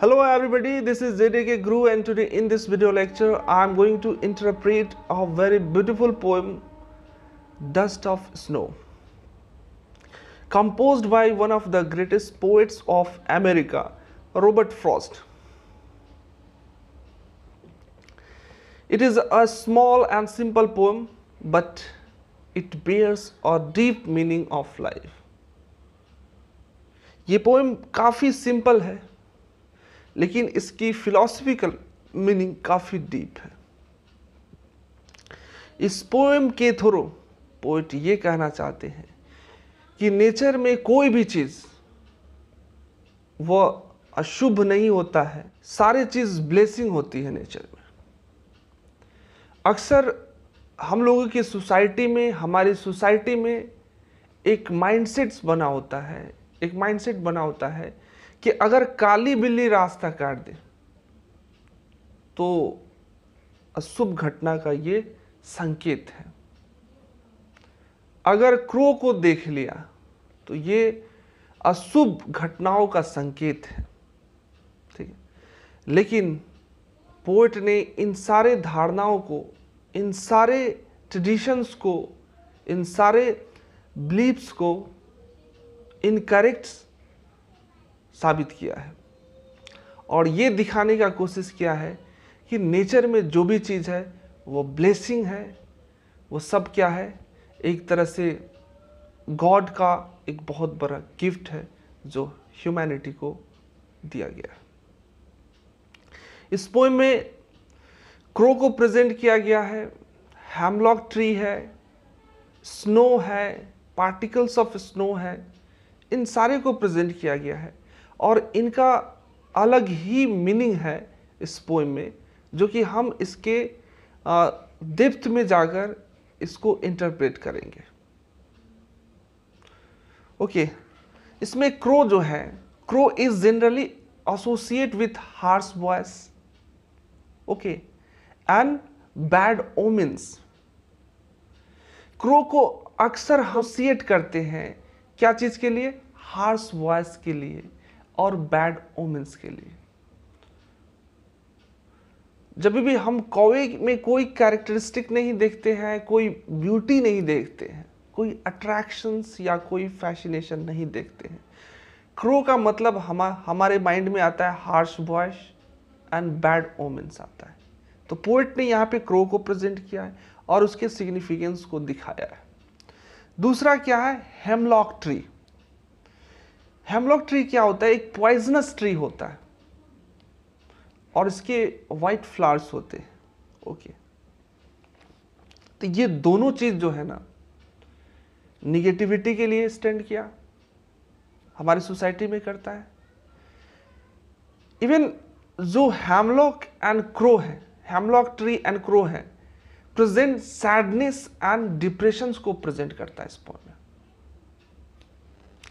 Hello everybody, this is JDK Guru and today in this video lecture I am going to interpret a very beautiful poem Dust of Snow composed by one of the greatest poets of America Robert Frost. It is a small and simple poem but it bears a deep meaning of life. ये poem काफ़ी simple है लेकिन इसकी philosophical meaning काफ़ी deep है इस poem के through poet ये कहना चाहते हैं कि नेचर में कोई भी चीज़ वह अशुभ नहीं होता है सारी चीज़ ब्लेसिंग होती है नेचर में अक्सर हम लोगों की सोसाइटी में हमारी सोसाइटी में एक माइंडसेट्स बना होता है एक माइंडसेट बना होता है कि अगर काली बिल्ली रास्ता काट दे तो अशुभ घटना का ये संकेत है अगर क्रो को देख लिया तो ये अशुभ घटनाओं का संकेत है ठीक है लेकिन पोइट ने इन सारे धारणाओं को इन सारे ट्रेडिशंस को इन सारे बिलीव्स को इनकरेक्ट साबित किया है और ये दिखाने का कोशिश किया है कि नेचर में जो भी चीज़ है वो ब्लेसिंग है वो सब क्या है एक तरह से गॉड का एक बहुत बड़ा गिफ्ट है जो ह्यूमैनिटी को दिया गया है इस पोइम में क्रो को प्रेजेंट किया गया है हेमलॉक ट्री है स्नो है पार्टिकल्स ऑफ स्नो है इन सारे को प्रेजेंट किया गया है और इनका अलग ही मीनिंग है इस पोइम में जो कि हम इसके डिप्थ में जाकर इसको इंटरप्रेट करेंगे ओके okay, इसमें क्रो जो है crow is generally associate with harsh voice okay and bad omens crow को अक्सर एसोसिएट करते हैं क्या चीज के लिए हार्स वॉयस के लिए और बैड ओमेंस के लिए जब भी हम कौवे में कोई कैरेक्टरिस्टिक नहीं देखते हैं कोई ब्यूटी नहीं देखते हैं कोई अट्रैक्शंस या कोई फैशिनेशन नहीं देखते हैं क्रो का मतलब हम हमारे माइंड में आता है harsh voice and bad omens आता है तो पोइट ने यहाँ पे क्रो को प्रेजेंट किया है और उसके सिग्निफिकेंस को दिखाया है दूसरा क्या है हेमलॉक ट्री हेमलॉक ट्री क्या होता है एक पॉइजनस ट्री होता है और इसके वाइट फ्लावर्स होते हैं ओके तो ये दोनों चीज जो है ना निगेटिविटी के लिए स्टैंड किया हमारी सोसाइटी में करता है इवन जो हेमलॉक एंड क्रो है हेमलॉक ट्री एंड क्रो है प्रेजेंट सैडनेस एंड डिप्रेशन को प्रेजेंट करता है इस पॉइंट में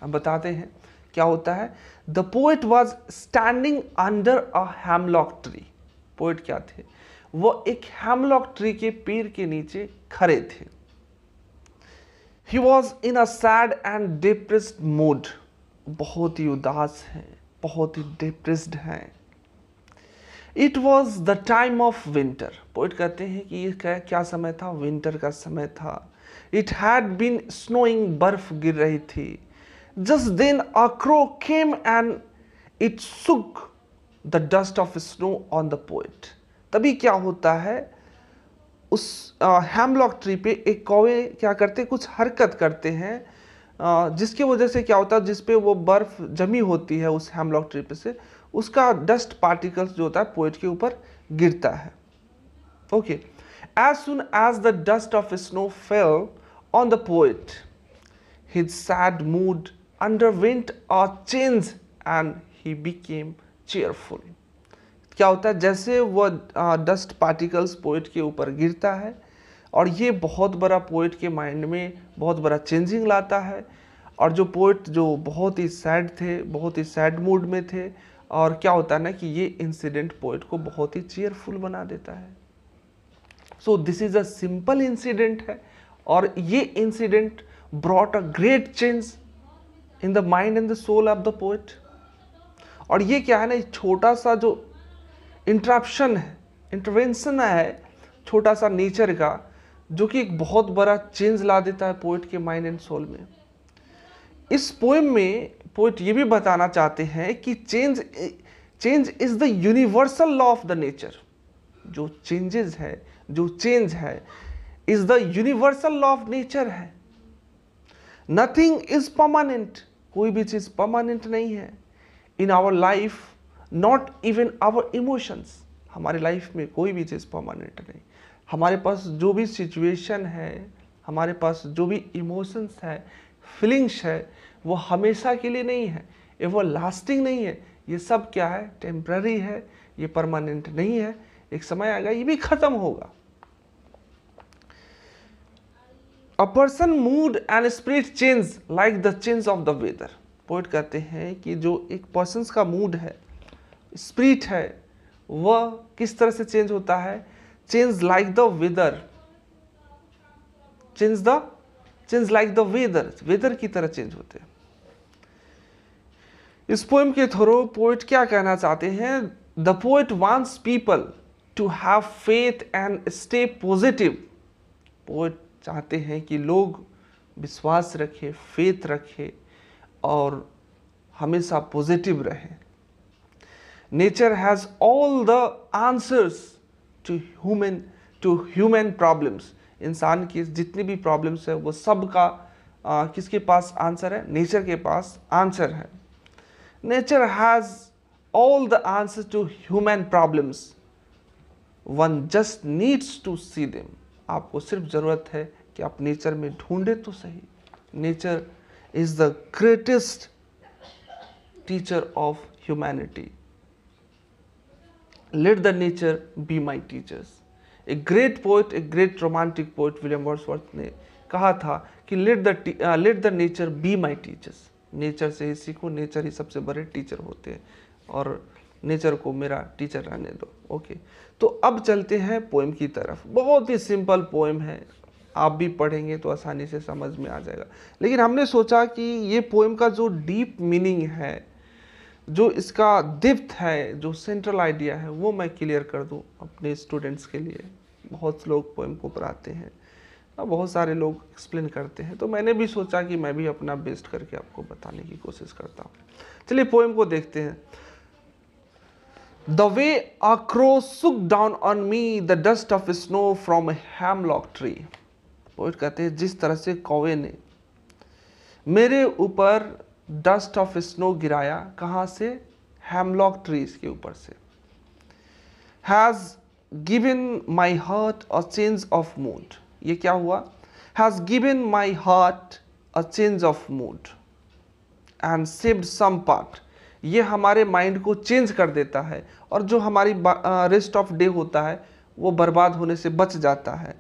हम बताते हैं क्या होता है the poet was standing under a hemlock tree poet क्या थे वो एक हेमलॉक ट्री के पेड़ के नीचे खड़े थे he was in a sad and depress mood बहुत ही उदास है बहुत ही डिप्रेस्ड है it was the time of winter poet कहते हैं कि क्या, क्या समय था विंटर का समय था इट हैड बीन स्नोइंग बर्फ गिर रही थी Just then a crow came and it shook the dust of snow on the poet. तभी क्या होता है उस हेमलॉक ट्री पे एक कौवे क्या करते हैं कुछ हरकत करते हैं आ, जिसकी वजह से क्या होता है जिस पे वो बर्फ़ जमी होती है उस हेमलॉक ट्री पे से उसका डस्ट पार्टिकल्स जो होता है पोइट के ऊपर गिरता है okay as soon as the dust of snow fell on the poet his sad mood underwent a change and he became cheerful क्या होता है जैसे वह डस्ट पार्टिकल्स पोइट के ऊपर गिरता है और ये बहुत बड़ा पोइट के माइंड में बहुत बड़ा चेंजिंग लाता है और जो पोइट जो बहुत ही सैड थे बहुत ही सैड मूड में थे और क्या होता है ना कि ये इंसिडेंट पोइट को बहुत ही चेयरफुल बना देता है so this is a simple incident है और ये incident brought a great change in the mind and the soul of the poet और ये क्या है ना छोटा सा जो इंटरप्शन है इंटरवेंशन है छोटा सा नेचर का जो कि एक बहुत बड़ा चेंज ला देता है पोइट के माइंड एंड सोल में इस पोएम में पोइट ये भी बताना चाहते हैं कि change change is the universal law of the nature जो चेंजेस है जो चेंज है is the universal law of nature है नथिंग इज परमानेंट कोई भी चीज़ परमानेंट नहीं है in our life not even our emotions हमारे लाइफ में कोई भी चीज़ परमानेंट नहीं हमारे पास जो भी सिचुएशन है हमारे पास जो भी इमोशंस है फीलिंग्स है वो हमेशा के लिए नहीं है ये वो लास्टिंग नहीं है ये सब क्या है टेम्प्ररी है ये परमानेंट नहीं है एक समय आएगा ये भी ख़त्म होगा a person mood and spirit change like the change of the weather poet कहते हैं कि जो एक पर्सन का मूड है स्प्रिट है वह किस तरह से चेंज होता है change like the weather change the change like the weather weather की तरह चेंज होते हैं इस पोएम के थ्रू पोइट क्या कहना चाहते हैं the poet wants people to have faith and stay positive poet चाहते हैं कि लोग विश्वास रखें फेथ रखें और हमेशा पॉजिटिव रहें nature has all the answers to human to human problems इंसान की जितनी भी प्रॉब्लम्स है वो सब का आ, किसके पास आंसर है नेचर के पास आंसर है nature has all the answer to human problems one just needs to see them. आपको सिर्फ जरूरत है कि आप नेचर में ढूंढे तो सही nature is the greatest teacher of humanity let the nature be my teachers a great poet a great romantic poet William Wordsworth ने कहा था कि let the let the nature be my teachers nature से ही सीखो nature ही सबसे बड़े teacher होते हैं और नेचर को मेरा टीचर रहने दो ओके तो अब चलते हैं पोएम की तरफ बहुत ही सिंपल पोएम है आप भी पढ़ेंगे तो आसानी से समझ में आ जाएगा लेकिन हमने सोचा कि ये पोएम का जो डीप मीनिंग है जो इसका डिप्थ है जो सेंट्रल आइडिया है वो मैं क्लियर कर दूँ अपने स्टूडेंट्स के लिए बहुत लोग पोएम को पढ़ाते हैं हाँ, बहुत सारे लोग एक्सप्लेन करते हैं तो मैंने भी सोचा कि मैं भी अपना बेस्ट करके आपको बताने की कोशिश करता हूँ चलिए पोएम को देखते हैं The way a crow shook down on me the dust of snow from a hemlock tree. Poet कहते हैं जिस तरह से कौवे ने मेरे ऊपर डस्ट ऑफ स्नो गिराया कहाँ से हेमलॉक ट्रीज के ऊपर से has given my heart a change of mood ये क्या हुआ has given my heart a change of mood and saved some part ये हमारे माइंड को चेंज कर देता है और जो हमारी रेस्ट ऑफ डे होता है वो बर्बाद होने से बच जाता है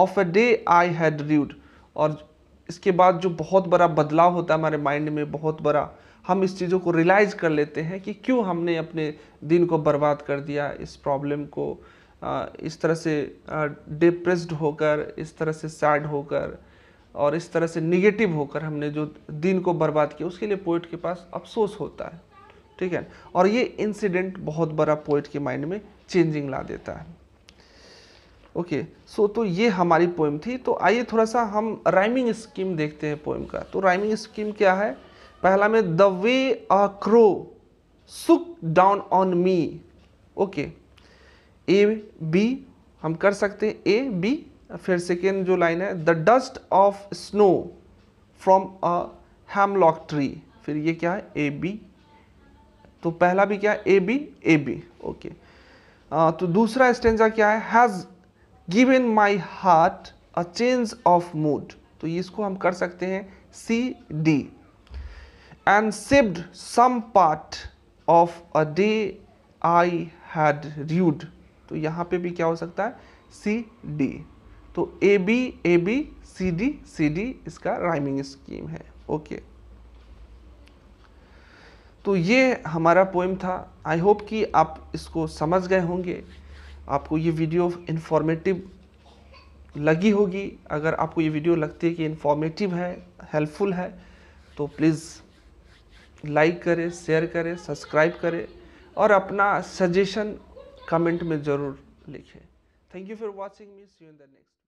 of a day I had rued और इसके बाद जो बहुत बड़ा बदलाव होता है हमारे माइंड में बहुत बड़ा हम इस चीज़ों को रियलाइज़ कर लेते हैं कि क्यों हमने अपने दिन को बर्बाद कर दिया इस प्रॉब्लम को इस तरह से डिप्रेस्ड होकर इस तरह से सैड होकर और इस तरह से निगेटिव होकर हमने जो दिन को बर्बाद किया उसके लिए पोइट के पास अफसोस होता है ठीक है और ये इंसिडेंट बहुत बड़ा पोइट के माइंड में चेंजिंग ला देता है ओके okay, सो so तो ये हमारी पोइम थी तो आइए थोड़ा सा हम राइमिंग स्कीम देखते हैं पोइम का तो राइमिंग स्कीम क्या है पहला में the way a crow shook down on me okay A B हम कर सकते हैं ए बी फिर सेकेंड जो लाइन है the dust of snow from a hemlock tree फिर ये क्या है ए बी तो पहला भी क्या A B A B okay तो दूसरा स्टेंजा क्या has given my heart a change of mood तो इसको हम कर सकते हैं C D and saved some part of a day I had rued तो यहां पे भी क्या हो सकता है सी डी तो A B A B C D C D इसका राइमिंग स्कीम है ओके okay. तो ये हमारा पोइम था आई होप कि आप इसको समझ गए होंगे आपको ये वीडियो इन्फॉर्मेटिव लगी होगी अगर आपको ये वीडियो लगती है कि इन्फॉर्मेटिव है हेल्पफुल है तो प्लीज़ लाइक करें शेयर करें सब्सक्राइब करें और अपना सजेशन कमेंट में ज़रूर लिखें thank you for watching me see you in the next